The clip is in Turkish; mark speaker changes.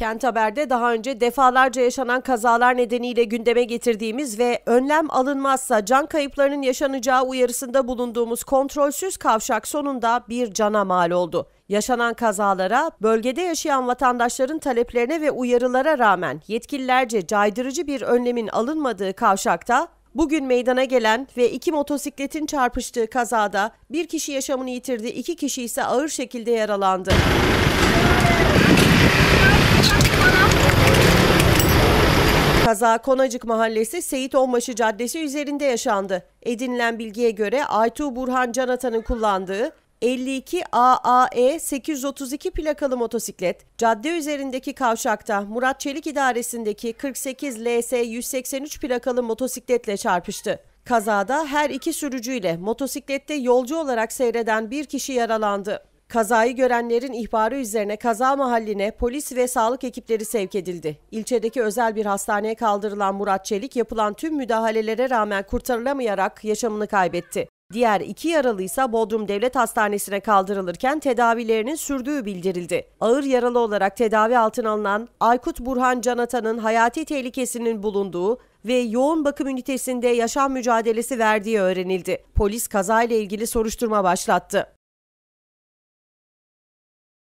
Speaker 1: Kent Haber'de daha önce defalarca yaşanan kazalar nedeniyle gündeme getirdiğimiz ve önlem alınmazsa can kayıplarının yaşanacağı uyarısında bulunduğumuz kontrolsüz kavşak sonunda bir cana mal oldu. Yaşanan kazalara, bölgede yaşayan vatandaşların taleplerine ve uyarılara rağmen yetkililerce caydırıcı bir önlemin alınmadığı kavşakta Bugün meydana gelen ve iki motosikletin çarpıştığı kazada bir kişi yaşamını yitirdi, iki kişi ise ağır şekilde yaralandı. Kaza Konacık Mahallesi Seyit Onbaşı Caddesi üzerinde yaşandı. Edinilen bilgiye göre Aytu Burhan Canatan'ın kullandığı 52 AAE 832 plakalı motosiklet cadde üzerindeki kavşakta Murat Çelik idaresindeki 48 LS 183 plakalı motosikletle çarpıştı. Kazada her iki sürücüyle motosiklette yolcu olarak seyreden bir kişi yaralandı. Kazayı görenlerin ihbarı üzerine kaza mahalline polis ve sağlık ekipleri sevk edildi. İlçedeki özel bir hastaneye kaldırılan Murat Çelik yapılan tüm müdahalelere rağmen kurtarılamayarak yaşamını kaybetti. Diğer iki yaralı ise Bodrum Devlet Hastanesi'ne kaldırılırken tedavilerinin sürdüğü bildirildi. Ağır yaralı olarak tedavi altına alınan Aykut Burhan Canatan'ın hayati tehlikesinin bulunduğu ve yoğun bakım ünitesinde yaşam mücadelesi verdiği öğrenildi. Polis kazayla ilgili soruşturma başlattı.